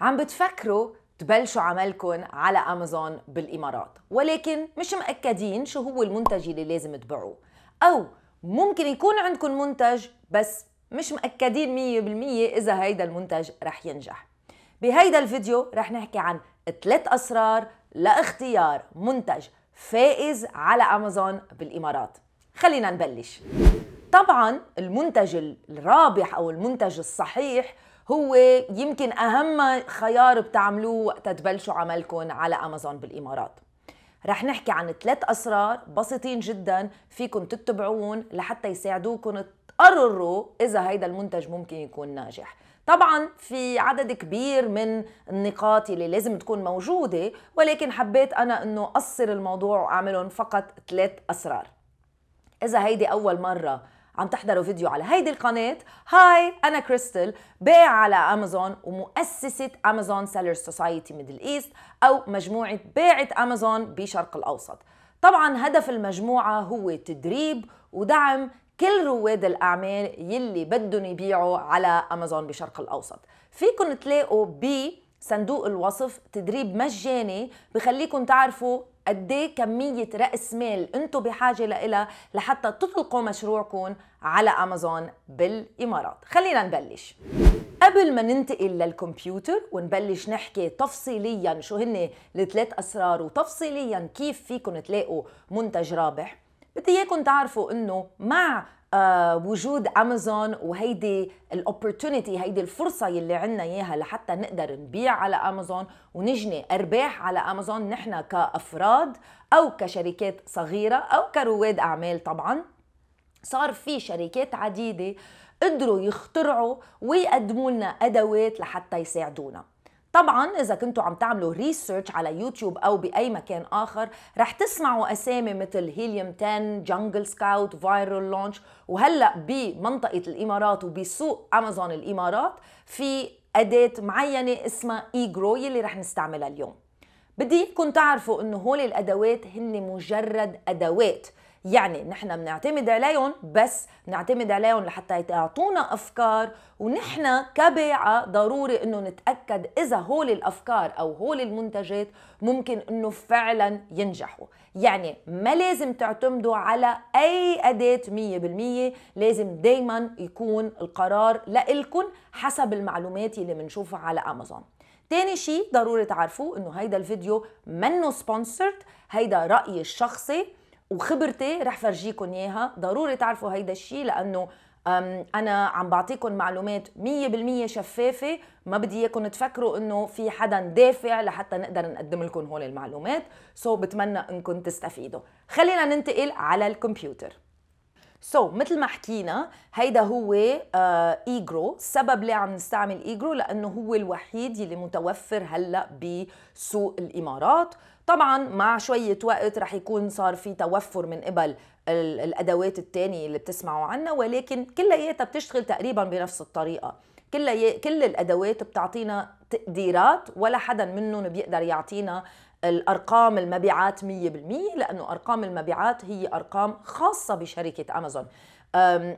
عم بتفكروا تبلشوا عملكم على امازون بالامارات ولكن مش مأكدين شو هو المنتج اللي لازم تبيعوه او ممكن يكون عندكم منتج بس مش مأكدين 100% اذا هيدا المنتج رح ينجح بهيدا الفيديو رح نحكي عن ثلاث اسرار لاختيار منتج فائز على امازون بالامارات خلينا نبلش طبعا المنتج الرابح او المنتج الصحيح هو يمكن اهم خيار بتعملوه وقت تبلشوا عملكم على امازون بالامارات رح نحكي عن ثلاث اسرار بسيطين جدا فيكم تتبعون لحتى يساعدوكم تقرروا اذا هيدا المنتج ممكن يكون ناجح طبعا في عدد كبير من النقاط اللي لازم تكون موجودة ولكن حبيت أنا أنه أصر الموضوع وأعملهم فقط ثلاث أسرار إذا هيدي أول مرة عم تحضروا فيديو على هيدي القناة هاي أنا كريستل بيع على أمازون ومؤسسة أمازون سيلر سوسايتي ميدل إيست أو مجموعة بيعة أمازون بشرق الأوسط طبعا هدف المجموعة هو تدريب ودعم كل رواد الأعمال يلي بدهم يبيعوا على أمازون بشرق الأوسط فيكن تلاقوا بصندوق صندوق الوصف تدريب مجاني بخليكم تعرفوا قد إيه كمية رأس مال انتم بحاجة لها لحتى تطلقوا مشروعكم على امازون بالامارات خلينا نبلش قبل ما ننتقل للكمبيوتر ونبلش نحكي تفصيليا شو هن الثلاث اسرار وتفصيليا كيف فيكم تلاقوا منتج رابح بدي اياكم تعرفوا انه مع آه وجود امازون وهيدي الاوبرتونيتي هيدي الفرصه يلي عنا اياها لحتى نقدر نبيع على امازون ونجني ارباح على امازون نحن كافراد او كشركات صغيره او كرواد اعمال طبعا صار في شركات عديدة قدروا يخترعوا ويقدموا لنا أدوات لحتى يساعدونا طبعا اذا كنتوا عم تعملوا ريسيرش على يوتيوب او باي مكان اخر رح تسمعوا اسامي مثل هيليوم 10 جانجل سكاوت فايرال لونش وهلا بمنطقه الامارات وبسوق امازون الامارات في اداه معينه اسمها اي جرو يلي رح نستعملها اليوم بدي كنت تعرفوا انه هول الادوات هن مجرد ادوات يعني نحن بنعتمد عليهم بس بنعتمد عليهم لحتى يعطونا افكار ونحن كبيعه ضروري انه نتاكد اذا هول الافكار او هول المنتجات ممكن انه فعلا ينجحوا يعني ما لازم تعتمدوا على اي اداه 100% لازم دائما يكون القرار لكم حسب المعلومات اللي بنشوفها على امازون تاني شيء ضروري تعرفوه انه هيدا الفيديو منه سبونسرد هيدا رأيي الشخصي وخبرتي رح فرجيكم اياها ضروري تعرفوا هيدا الشيء لانه انا عم بعطيكم معلومات 100% شفافه ما بدي اياكم تفكروا انه في حدا دافع لحتى نقدر نقدم لكم هول المعلومات سو so بتمنى انكم تستفيدوا خلينا ننتقل على الكمبيوتر سو so, مثل ما حكينا هيدا هو ايجرو آه، السبب ليه عم نستعمل ايجرو لانه هو الوحيد يلي متوفر هلا بسوق الامارات طبعا مع شوية وقت رح يكون صار في توفر من قبل الادوات الثانية اللي بتسمعوا عنها ولكن كلياتها بتشتغل تقريبا بنفس الطريقة كل كل الادوات بتعطينا تقديرات ولا حدا منهم بيقدر يعطينا الارقام المبيعات 100% لانه ارقام المبيعات هي ارقام خاصه بشركه امازون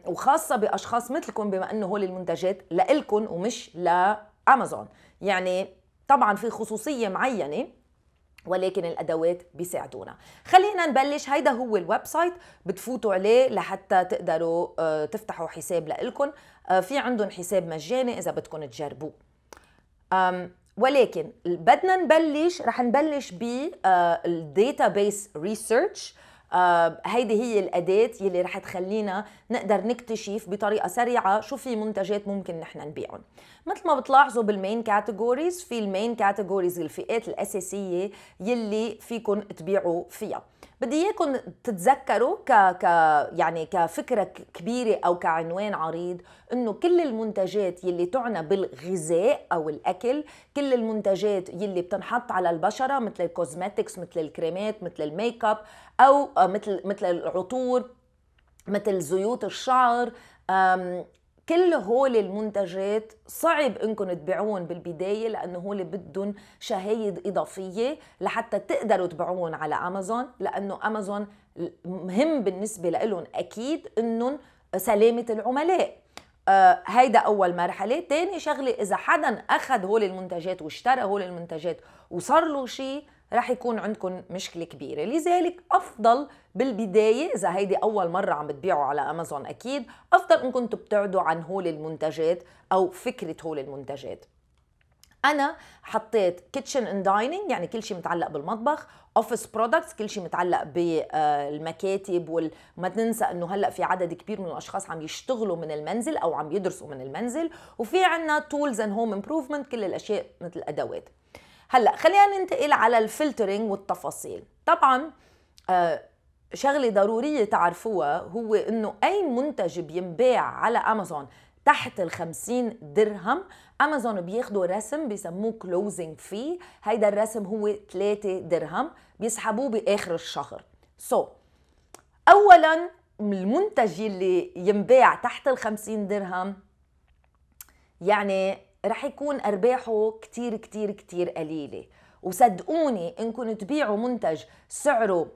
وخاصه باشخاص مثلكم بما انه هول المنتجات لإلكم ومش لامازون يعني طبعا في خصوصيه معينه ولكن الادوات بيساعدونا خلينا نبلش هيدا هو الويب سايت بتفوتوا عليه لحتى تقدروا أه، تفتحوا حساب لإلكم أه، في عندهم حساب مجاني اذا بدكم تجربوه ولكن بدنا نبلش رح نبلش ب الداتا بيس ريسيرش هيدي هي الأداة يلي رح تخلينا نقدر نكتشف بطريقة سريعة شو في منتجات ممكن نحن نبيعهم مثل ما بتلاحظوا بالمين كاتيجوريز في المين كاتيجوريز الفئات الاساسيه يلي فيكم تبيعوا فيها بدي اياكم تتذكروا ك ك يعني كفكره كبيره او كعنوان عريض انه كل المنتجات يلي تعنى بالغذاء او الاكل كل المنتجات يلي بتنحط على البشره مثل الكوزمتكس مثل الكريمات مثل الميك اب او آه، مثل مثل العطور مثل زيوت الشعر كل هول المنتجات صعب انكم تبيعون بالبدايه لانه هول بدهم شهايد اضافيه لحتى تقدروا تبيعون على امازون لانه امازون مهم بالنسبه لهم اكيد انهم سلامه العملاء آه هيدا اول مرحله تاني شغله اذا حدا اخذ هول المنتجات واشترى هول المنتجات وصار له شيء رح يكون عندكم مشكله كبيره لذلك افضل بالبدايه اذا هيدي اول مره عم بتبيعوا على امازون اكيد افضل انكم تبتعدوا عن هول المنتجات او فكره هول المنتجات انا حطيت كيتشن اند دايننج يعني كل شيء متعلق بالمطبخ اوفيس برودكتس كل شيء متعلق بالمكاتب آه، وما تنسى انه هلا في عدد كبير من الاشخاص عم يشتغلوا من المنزل او عم يدرسوا من المنزل وفي عندنا تولز اند هوم امبروفمنت كل الاشياء مثل الادوات هلا خلينا ننتقل على الفلترينج والتفاصيل طبعا آه شغله ضروريه تعرفوها هو انه اي منتج بينباع على امازون تحت ال 50 درهم امازون بياخذوا رسم بسموه كلوزنج في هيدا الرسم هو 3 درهم بيسحبوه باخر الشهر سو so, اولا المنتج اللي ينباع تحت ال 50 درهم يعني رح يكون أرباحه كتير كتير كتير قليلة وصدقوني إنكم تبيعوا منتج سعره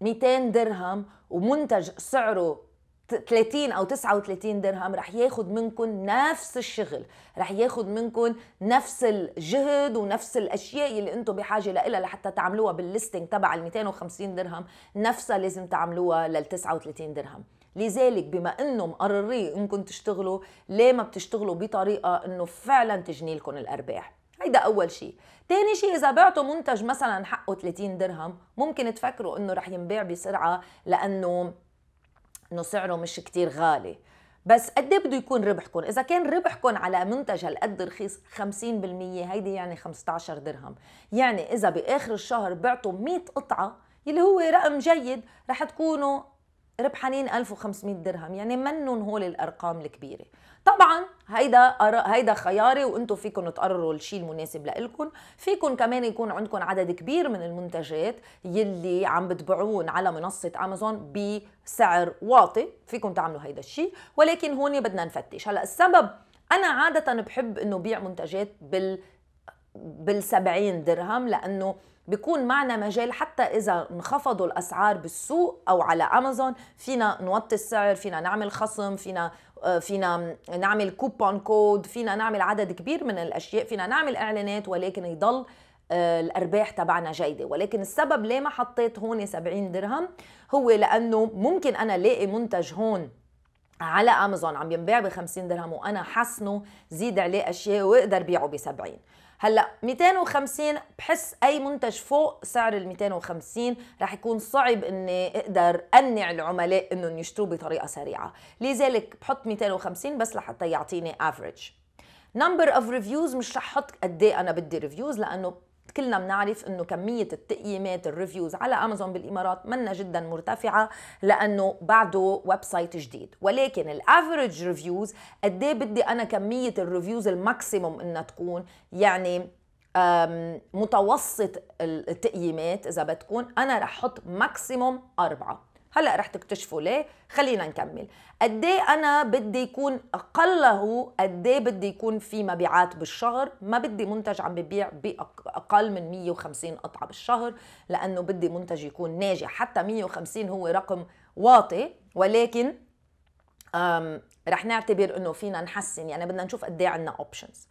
200 درهم ومنتج سعره 30 او 39 درهم رح ياخد منكم نفس الشغل رح ياخد منكم نفس الجهد ونفس الاشياء اللي انتم بحاجه لها لحتى تعملوها بالليستنج تبع ال 250 درهم نفسها لازم تعملوها لل 39 درهم لذلك بما انه مقررين انكم تشتغلوا ليه ما بتشتغلوا بطريقه انه فعلا تجني لكم الارباح هيدا اول شيء تاني شيء اذا بعتوا منتج مثلا حقه 30 درهم ممكن تفكروا انه رح ينباع بسرعه لانه انه سعره مش كتير غالي بس قد ايه بده يكون ربحكم اذا كان ربحكم على منتج هالقد رخيص 50% هيدي يعني 15 درهم يعني اذا باخر الشهر بعتوا 100 قطعه اللي هو رقم جيد رح تكونوا ربحانين 1500 درهم يعني منن هول الارقام الكبيره طبعا هيدا هيدا خياري وانتم فيكم تقرروا الشيء المناسب لإلكم فيكم كمان يكون عندكم عدد كبير من المنتجات يلي عم بتبعون على منصه امازون بسعر واطي فيكم تعملوا هيدا الشيء ولكن هون بدنا نفتش هلا السبب انا عاده بحب انه بيع منتجات بال بال70 درهم لانه بيكون معنا مجال حتى إذا انخفضوا الأسعار بالسوق أو على أمازون فينا نوطي السعر فينا نعمل خصم فينا آه، فينا نعمل كوبون كود فينا نعمل عدد كبير من الأشياء فينا نعمل إعلانات ولكن يضل آه، الارباح تبعنا جيده ولكن السبب ليه ما حطيت هون 70 درهم هو لانه ممكن انا لاقي منتج هون على امازون عم ينباع ب 50 درهم وانا حسنه زيد عليه اشياء واقدر بيعه ب 70 هلا 250 بحس اي منتج فوق سعر ال 250 رح يكون صعب اني اقدر انع العملاء انهم يشتروا بطريقه سريعه لذلك بحط 250 بس لحتى يعطيني افريج نمبر اوف ريفيوز مش رح احط قد إيه انا بدي ريفيوز لانه كلنا بنعرف انه كميه التقييمات الريفيوز على امازون بالامارات منا جدا مرتفعه لانه بعده ويب سايت جديد ولكن الافرج ريفيوز قد إيه بدي انا كميه الريفيوز الماكسيموم انها تكون يعني متوسط التقييمات اذا بتكون انا رح احط ماكسيموم اربعه هلا رح تكتشفوا ليه خلينا نكمل قد إيه انا بدي يكون اقله قد إيه بدي يكون في مبيعات بالشهر ما بدي منتج عم ببيع باقل من 150 قطعه بالشهر لانه بدي منتج يكون ناجح حتى 150 هو رقم واطي ولكن رح نعتبر انه فينا نحسن يعني بدنا نشوف قد ايه عندنا اوبشنز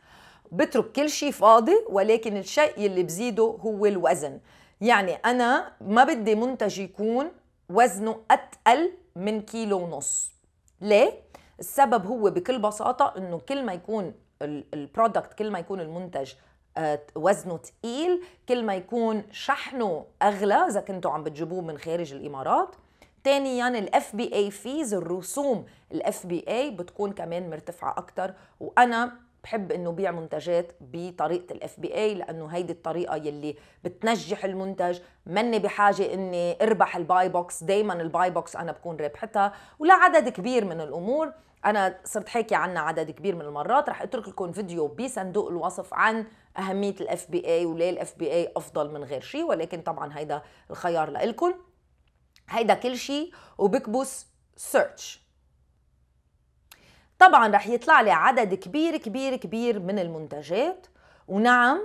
بترك كل شيء فاضي ولكن الشيء اللي بزيده هو الوزن يعني انا ما بدي منتج يكون وزنه أتقل من كيلو ونص ليه؟ السبب هو بكل بساطة إنه كل ما يكون البرودكت كل ما يكون المنتج آه، وزنه تقيل كل ما يكون شحنه أغلى إذا كنتوا عم بتجيبوه من خارج الإمارات ثانيا الاف بي اي فيز الرسوم الاف بي اي بتكون كمان مرتفعه اكثر وانا بحب انه بيع منتجات بطريقه الاف بي اي لانه هيدي الطريقه يلي بتنجح المنتج مني بحاجه اني اربح الباي بوكس دائما الباي بوكس انا بكون رابحتها ولا عدد كبير من الامور انا صرت حاكي عنها عدد كبير من المرات رح اترك لكم فيديو بصندوق الوصف عن اهميه الاف بي اي وليه الاف بي اي افضل من غير شيء ولكن طبعا هيدا الخيار لكم هيدا كل شيء وبكبس سيرش طبعا رح يطلع لي عدد كبير كبير كبير من المنتجات ونعم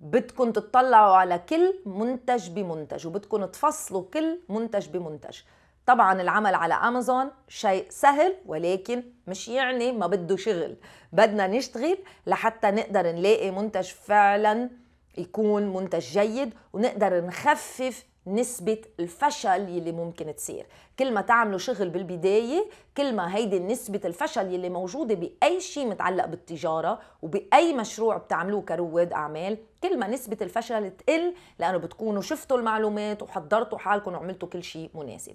بدكم تطلعوا على كل منتج بمنتج وبدكم تفصلوا كل منتج بمنتج طبعا العمل على امازون شيء سهل ولكن مش يعني ما بده شغل بدنا نشتغل لحتى نقدر نلاقي منتج فعلا يكون منتج جيد ونقدر نخفف نسبة الفشل يلي ممكن تصير كل ما تعملوا شغل بالبداية كل ما هيدي نسبة الفشل يلي موجودة بأي شيء متعلق بالتجارة وبأي مشروع بتعملوه كرواد أعمال كل ما نسبة الفشل تقل لأنه بتكونوا شفتوا المعلومات وحضرتوا حالكم وعملتوا كل شيء مناسب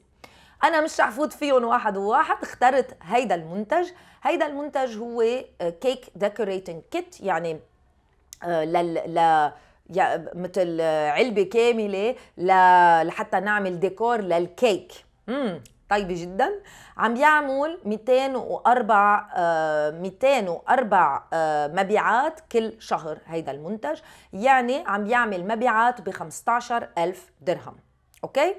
انا مش رح فوت فيهم واحد وواحد اخترت هيدا المنتج هيدا المنتج هو كيك ديكوريتنج كيت يعني آه، لل مثل علبه كامله لحتى نعمل ديكور للكيك امم طيبه جدا عم يعمل 204 آه 204 آه مبيعات كل شهر هيدا المنتج يعني عم بيعمل مبيعات ب 15000 درهم اوكي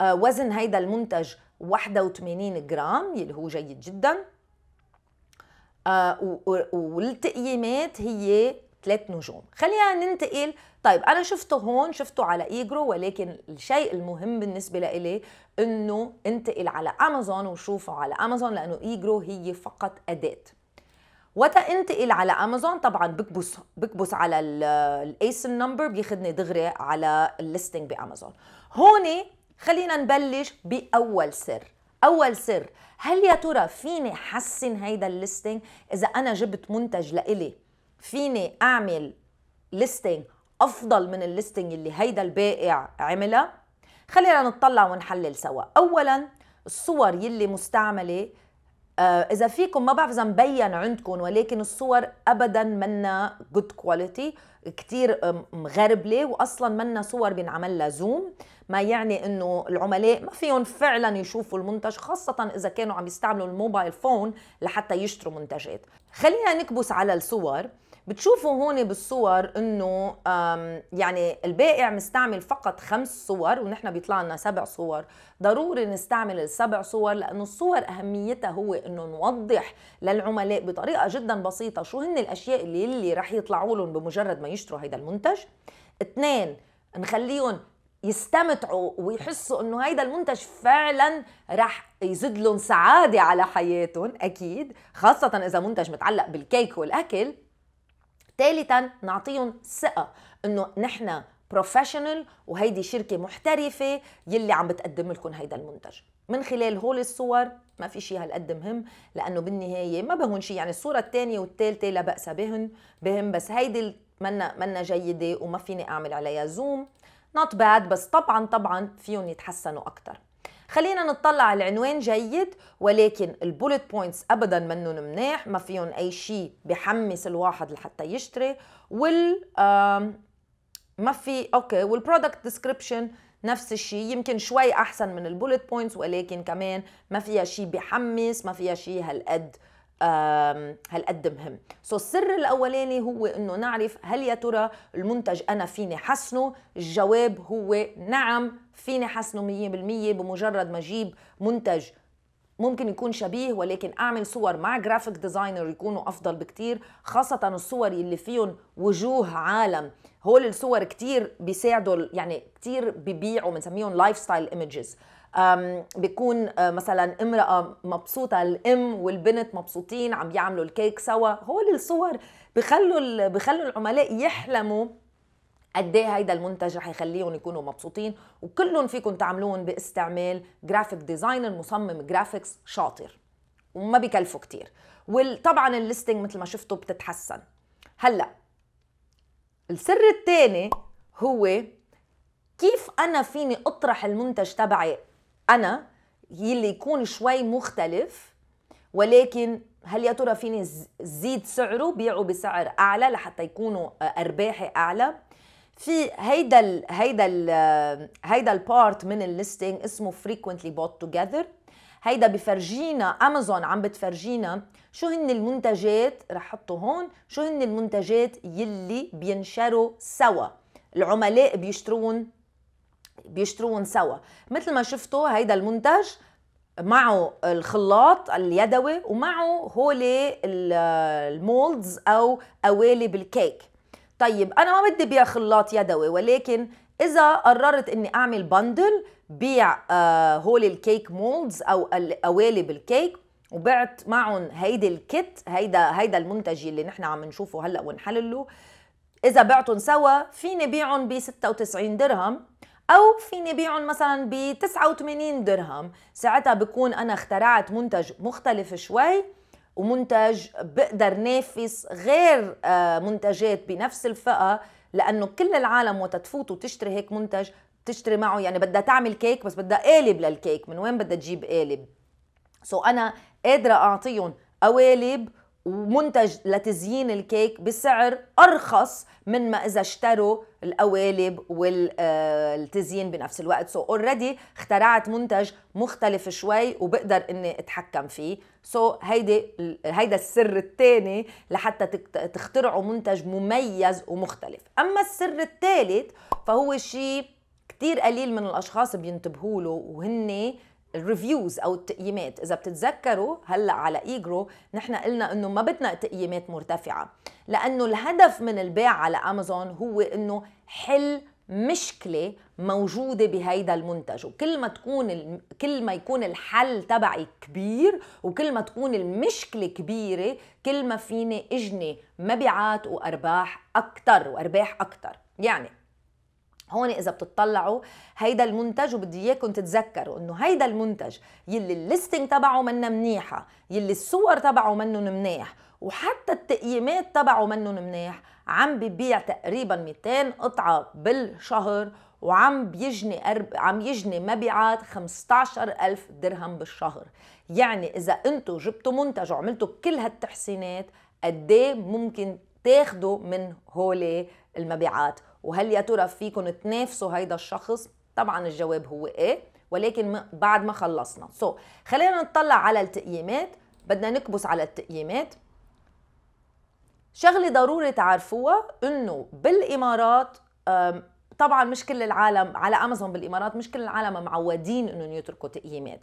آه وزن هيدا المنتج 81 جرام اللي هو جيد جدا آه، والتقييمات هي ثلاث نجوم خلينا ننتقل طيب انا شفته هون شفته على ايجرو ولكن الشيء المهم بالنسبه لإلي انه انتقل على امازون وشوفه على امازون لانه ايجرو هي فقط اداه وقت انتقل على امازون طبعا بكبس بكبس على الايسن نمبر بياخذني دغري على الليستنج بامازون هون خلينا نبلش باول سر اول سر هل يا ترى فيني حسن هيدا الليستنج اذا انا جبت منتج لإلي فيني اعمل ليستنج افضل من الليستنج اللي هيدا البائع عملها خلينا نطلع ونحلل سوا اولا الصور يلي مستعمله آه، اذا فيكم ما بعرف اذا مبين عندكم ولكن الصور ابدا منا جود كواليتي كثير مغربله واصلا منا صور بينعمل لها زوم ما يعني انه العملاء ما فيهم فعلا يشوفوا المنتج خاصه اذا كانوا عم يستعملوا الموبايل فون لحتى يشتروا منتجات خلينا نكبس على الصور بتشوفوا هون بالصور انه يعني البائع مستعمل فقط خمس صور ونحن بيطلع لنا سبع صور ضروري نستعمل السبع صور لانه الصور اهميتها هو انه نوضح للعملاء بطريقه جدا بسيطه شو هن الاشياء اللي, اللي رح يطلعوا لهم بمجرد ما يشتروا هيدا المنتج اثنين نخليهم يستمتعوا ويحسوا انه هيدا المنتج فعلا رح يزيد لهم سعاده على حياتهم اكيد خاصه اذا منتج متعلق بالكيك والاكل ثالثا نعطيهم ثقه انه نحن بروفيشنال وهيدي شركه محترفه يلي عم بتقدم لكم هيدا المنتج من خلال هول الصور ما في شيء هالقد مهم لانه بالنهايه ما بهون شيء يعني الصوره الثانيه والثالثه لا باس بهن بهم بس هيدي منا منا جيده وما فيني اعمل عليها زوم نوت باد بس طبعا طبعا فيهم يتحسنوا اكثر خلينا نطلع العنوان جيد ولكن البولت بوينتس ابدا منهم مناح ما فيهم اي شيء بحمس الواحد لحتى يشتري وال ما في اوكي والبرودكت ديسكريبشن نفس الشيء يمكن شوي احسن من البولت بوينتس ولكن كمان ما فيها شيء بحمس ما فيها شيء هالقد هالقد مهم سو so, السر الاولاني هو انه نعرف هل يا ترى المنتج انا فيني حسنه الجواب هو نعم فيني حسنه 100% بمجرد ما اجيب منتج ممكن يكون شبيه ولكن اعمل صور مع جرافيك ديزاينر يكونوا افضل بكتير خاصه الصور اللي فيهم وجوه عالم هول الصور كتير بيساعدوا يعني كتير ببيعوا بنسميهم لايف ستايل ايمجز بيكون آه، مثلا امراه مبسوطه الام والبنت مبسوطين عم يعملوا الكيك سوا هول الصور بخلوا بخلوا العملاء يحلموا قد ايه هيدا المنتج رح يخليهم يكونوا مبسوطين وكلهم فيكم تعملون باستعمال جرافيك ديزاينر مصمم جرافيكس شاطر وما بكلفوا كتير وطبعا الليستنج مثل ما شفتوا بتتحسن هلا السر الثاني هو كيف انا فيني اطرح المنتج تبعي انا يلي يكون شوي مختلف ولكن هل يا ترى فيني زيد سعره بيعه بسعر اعلى لحتى يكونوا ارباحي اعلى في هيدا الـ هيدا الـ هيدا البارت من الليستنج اسمه frequently bought together هيدا بفرجينا امازون عم بتفرجينا شو هن المنتجات رح حطه هون شو هن المنتجات يلي بينشروا سوا العملاء بيشترون بيشترون سوا مثل ما شفتوا هيدا المنتج معه الخلاط اليدوي ومعه هولي المولدز او قوالب الكيك طيب انا ما بدي بيع خلاط يدوي ولكن اذا قررت اني اعمل بندل بيع آه هول الكيك مولدز او قوالب الكيك وبعت معهم هيدي الكت هيدا هيدا المنتج اللي نحن عم نشوفه هلا ونحلله اذا بعتهم سوا فيني بيعهم ب 96 درهم او فيني بيعهم مثلا ب 89 درهم ساعتها بكون انا اخترعت منتج مختلف شوي ومنتج بقدر نافس غير آه، منتجات بنفس الفئه لانه كل العالم وقت تفوت وتشتري هيك منتج تشتري معه يعني بدها تعمل كيك بس بدها قالب للكيك من وين بدها تجيب قالب سو so انا قادره اعطيهم قوالب ومنتج لتزيين الكيك بسعر ارخص من ما اذا اشتروا القوالب والتزيين آه، بنفس الوقت سو so اوريدي اخترعت منتج مختلف شوي وبقدر اني اتحكم فيه سو so هيدي هيدا السر الثاني لحتى تخترعوا منتج مميز ومختلف اما السر الثالث فهو شيء كثير قليل من الاشخاص بينتبهوا له وهن الريفيوز او التقييمات اذا بتتذكروا هلا على ايجرو نحن قلنا انه ما بدنا تقييمات مرتفعه لانه الهدف من البيع على امازون هو انه حل مشكله موجوده بهيدا المنتج وكل ما تكون ال... كل ما يكون الحل تبعي كبير وكل ما تكون المشكله كبيره كل ما فيني اجني مبيعات وارباح اكثر وارباح اكثر يعني هون اذا بتطلعوا هيدا المنتج وبدي اياكم تتذكروا انه هيدا المنتج يلي الليستنج تبعه منا منيحه يلي الصور تبعه منه منيح وحتى التقييمات تبعه منه منيح عم ببيع تقريبا 200 قطعه بالشهر وعم بيجني أرب... عم يجني مبيعات 15000 درهم بالشهر يعني اذا انتم جبتوا منتج وعملتوا كل هالتحسينات قد إيه ممكن تاخدوا من هول المبيعات وهل يا ترى فيكم تنافسوا هيدا الشخص طبعا الجواب هو ايه ولكن بعد ما خلصنا سو so, خلينا نطلع على التقييمات بدنا نكبس على التقييمات شغله ضروري تعرفوها انه بالامارات طبعا مش كل العالم على امازون بالامارات مش كل العالم معودين انهم يتركوا تقييمات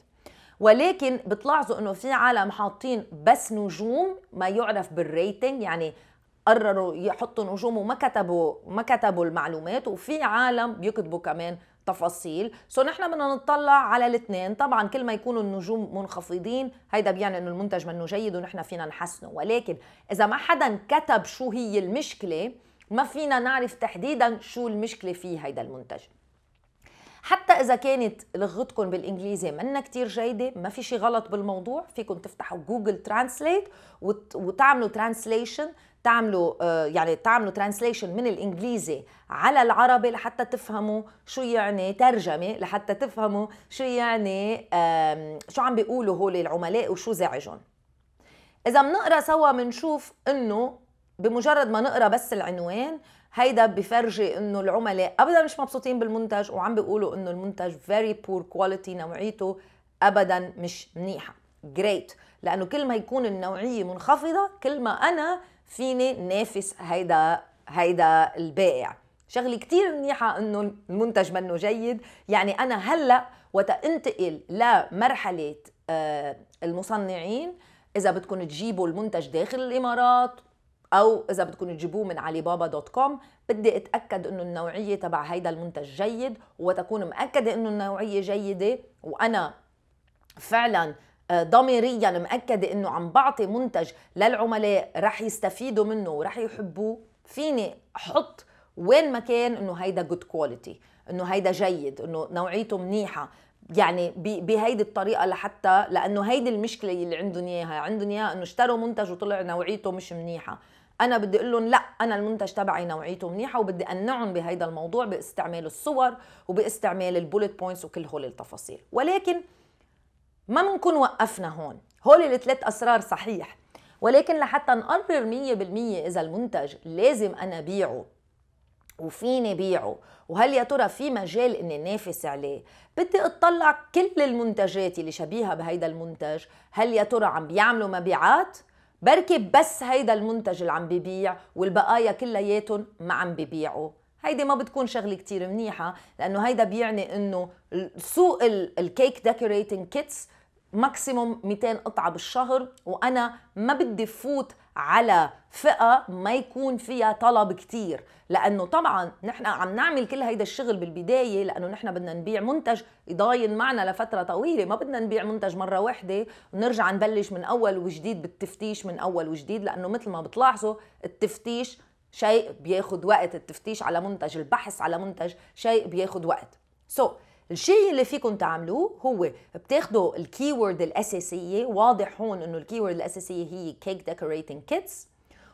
ولكن بتلاحظوا انه في عالم حاطين بس نجوم ما يعرف بالريتنج يعني قرروا يحطوا نجوم وما كتبوا ما كتبوا المعلومات وفي عالم بيكتبوا كمان تفاصيل سو نحن بدنا نطلع على الاثنين طبعا كل ما يكونوا النجوم منخفضين هيدا بيعني انه المنتج منه جيد ونحن فينا نحسنه ولكن اذا ما حدا كتب شو هي المشكله ما فينا نعرف تحديدا شو المشكله في هيدا المنتج حتى إذا كانت لغتكم بالإنجليزي منا كتير جيدة ما في شي غلط بالموضوع فيكم تفتحوا جوجل ترانسليت وتعملوا ترانسليشن تعملوا آه، يعني تعملوا ترانسليشن من الانجليزي على العربي لحتى تفهموا شو يعني ترجمه لحتى تفهموا شو يعني شو عم بيقولوا هول العملاء وشو زعجهم اذا بنقرا سوا بنشوف انه بمجرد ما نقرا بس العنوان هيدا بفرجي انه العملاء ابدا مش مبسوطين بالمنتج وعم بيقولوا انه المنتج فيري بور كواليتي نوعيته ابدا مش منيحه جريت لانه كل ما يكون النوعيه منخفضه كل ما انا فيني نافس هيدا هيدا البائع شغله كتير منيحه انه المنتج منه جيد يعني انا هلا وتنتقل لمرحله آه، المصنعين اذا بدكم تجيبوا المنتج داخل الامارات او اذا بدكم تجيبوه من علي بابا دوت كوم بدي اتاكد انه النوعيه تبع هيدا المنتج جيد وتكون مأكده انه النوعيه جيده وانا فعلا آه، ضميريا يعني مأكدة أنه عم بعطي منتج للعملاء رح يستفيدوا منه ورح يحبوه فيني أحط وين ما كان أنه هيدا جود كواليتي أنه هيدا جيد أنه نوعيته منيحة يعني بهيدي الطريقه لحتى لانه هيدي المشكله اللي عندهم اياها عندهم اياها انه اشتروا منتج وطلع نوعيته مش منيحه انا بدي اقول لهم لا انا المنتج تبعي نوعيته منيحه وبدي اقنعهم بهيدا الموضوع باستعمال الصور وباستعمال البوليت بوينتس وكل هول التفاصيل ولكن ما بنكون وقفنا هون هول الثلاث أسرار صحيح ولكن لحتى نقرر 100% إذا المنتج لازم أنا بيعه وفيني بيعه وهل يا ترى في مجال اني نافس عليه بدي اطلع كل المنتجات اللي شبيهه بهيدا المنتج هل يا ترى عم بيعملوا مبيعات بركي بس هيدا المنتج اللي عم ببيع والبقايا كلياتهم ما عم ببيعوا هيدي ما بتكون شغلة كتير منيحة لأنه هيدا بيعني إنه سوق الكيك ديكوريتنج كيتس ماكسيموم 200 قطعه بالشهر وانا ما بدي فوت على فئه ما يكون فيها طلب كتير لانه طبعا نحن عم نعمل كل هيدا الشغل بالبدايه لانه نحن بدنا نبيع منتج يضاين معنا لفتره طويله ما بدنا نبيع منتج مره واحده ونرجع نبلش من اول وجديد بالتفتيش من اول وجديد لانه مثل ما بتلاحظوا التفتيش شيء بياخد وقت التفتيش على منتج البحث على منتج شيء بياخد وقت سو so, الشيء اللي فيكم تعملوه هو بتاخدوا الكيورد الاساسيه واضح هون انه الكيورد الاساسيه هي كيك ديكوريتنج كيتس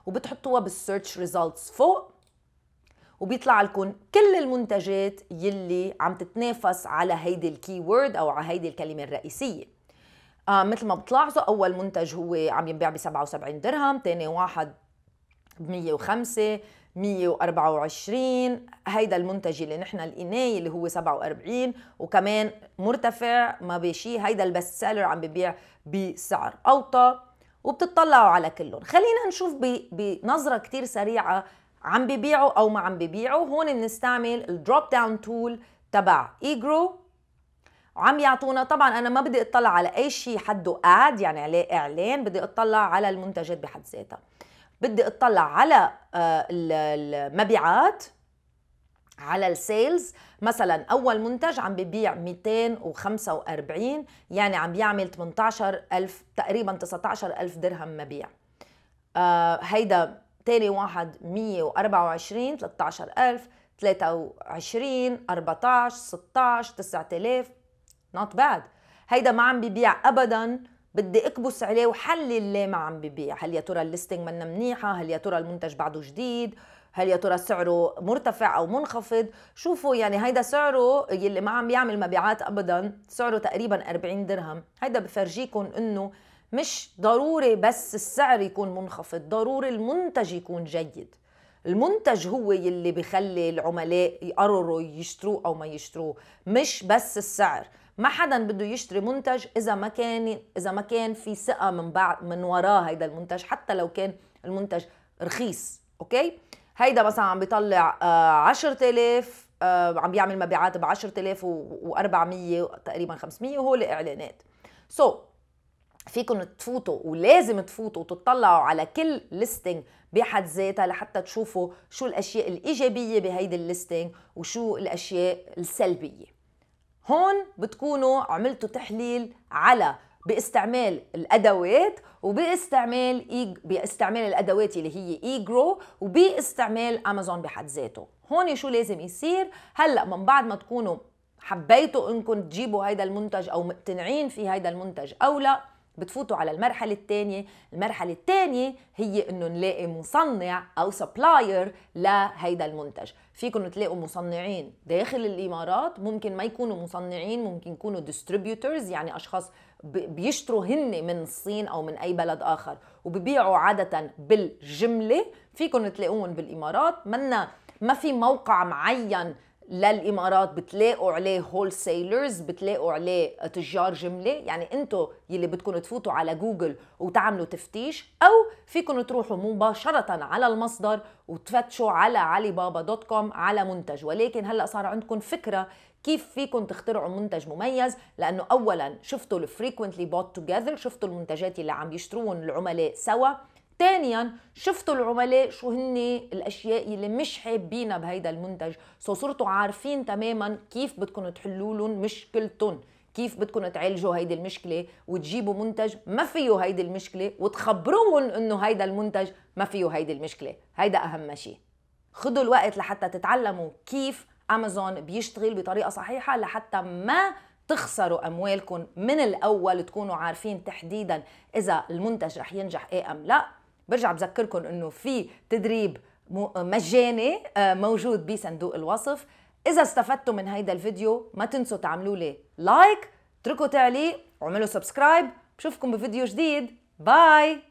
وبتحطوها بالسيرش ريزلتس فوق وبيطلع لكم كل المنتجات يلي عم تتنافس على هيدي الكيورد او على هيدي الكلمه الرئيسيه آه مثل ما بتلاحظوا اول منتج هو عم ينباع ب 77 درهم ثاني واحد 105 124 هيدا المنتج اللي نحن القيناه اللي هو 47 وكمان مرتفع ما بشي هيدا البست سيلر عم ببيع بسعر اوطى وبتطلعوا على كلهم خلينا نشوف بنظره كتير سريعه عم ببيعوا او ما عم ببيعوا هون بنستعمل الدروب داون تول تبع ايجرو وعم يعطونا طبعا انا ما بدي اطلع على اي شيء حده اد يعني عليه اعلان بدي اطلع على المنتجات بحد ذاتها بدي اطلع على آه، المبيعات على السيلز مثلا اول منتج عم ببيع 245 يعني عم بيعمل 18000 تقريبا 19000 درهم مبيع آه هيدا تاني واحد 124 13000 23 14 16 9000 نوت باد هيدا ما عم ببيع ابدا بدي اكبس عليه وحلل ليه ما عم ببيع هل يا ترى الليستنج منا منيحه هل يا ترى المنتج بعده جديد هل يا ترى سعره مرتفع او منخفض شوفوا يعني هيدا سعره يلي ما عم بيعمل مبيعات ابدا سعره تقريبا 40 درهم هيدا بفرجيكم انه مش ضروري بس السعر يكون منخفض ضروري المنتج يكون جيد المنتج هو يلي بخلي العملاء يقرروا يشتروه او ما يشتروه مش بس السعر ما حدا بده يشتري منتج اذا ما كان اذا ما كان في ثقه من بعد من وراه هيدا المنتج حتى لو كان المنتج رخيص اوكي هيدا مثلا عم بيطلع 10000 آه، آه، عم بيعمل مبيعات ب 10000 و400 تقريبا 500 وهول اعلانات سو so, فيكم تفوتوا ولازم تفوتوا وتطلعوا على كل ليستنج بحد ذاتها لحتى تشوفوا شو الاشياء الايجابيه بهيدي الليستنج وشو الاشياء السلبيه هون بتكونوا عملتوا تحليل على باستعمال الادوات وباستعمال إي... باستعمال الادوات اللي هي ايجرو وباستعمال امازون بحد ذاته هون شو لازم يصير هلا من بعد ما تكونوا حبيتوا انكم تجيبوا هيدا المنتج او مقتنعين في هيدا المنتج او لا بتفوتوا على المرحله الثانيه المرحله الثانيه هي انه نلاقي مصنع او سبلاير لهيدا المنتج فيكم تلاقوا مصنعين داخل الامارات ممكن ما يكونوا مصنعين ممكن يكونوا ديستريبيوترز يعني اشخاص بيشتروا هن من الصين او من اي بلد اخر وببيعوا عاده بالجمله فيكم تلاقوهم بالامارات منا ما في موقع معين للامارات بتلاقوا عليه هول سيلرز بتلاقوا عليه تجار جمله يعني انتم يلي بدكم تفوتوا على جوجل وتعملوا تفتيش او فيكم تروحوا مباشره على المصدر وتفتشوا على علي بابا دوت كوم على منتج ولكن هلا صار عندكم فكره كيف فيكم تخترعوا منتج مميز لانه اولا شفتوا الفريكوينتلي بوت توجذر شفتوا المنتجات اللي عم يشتروهم العملاء سوا ثانيا شفتوا العملاء شو هن الاشياء اللي مش حابينها بهيدا المنتج سو صرتوا عارفين تماما كيف بدكم تحلوا لهم مشكلتهم كيف بدكم تعالجوا هيدي المشكله وتجيبوا منتج ما فيه هيدي المشكله وتخبروهم انه هيدا المنتج ما فيه هيدي المشكله هيدا اهم شيء خذوا الوقت لحتى تتعلموا كيف امازون بيشتغل بطريقه صحيحه لحتى ما تخسروا اموالكم من الاول تكونوا عارفين تحديدا اذا المنتج رح ينجح ايه ام لا برجع بذكركم انه في تدريب مجاني آه، موجود بصندوق الوصف اذا استفدتوا من هيدا الفيديو ما تنسوا تعملوا لي لايك اتركوا تعليق وعملوا سبسكرايب بشوفكم بفيديو جديد باي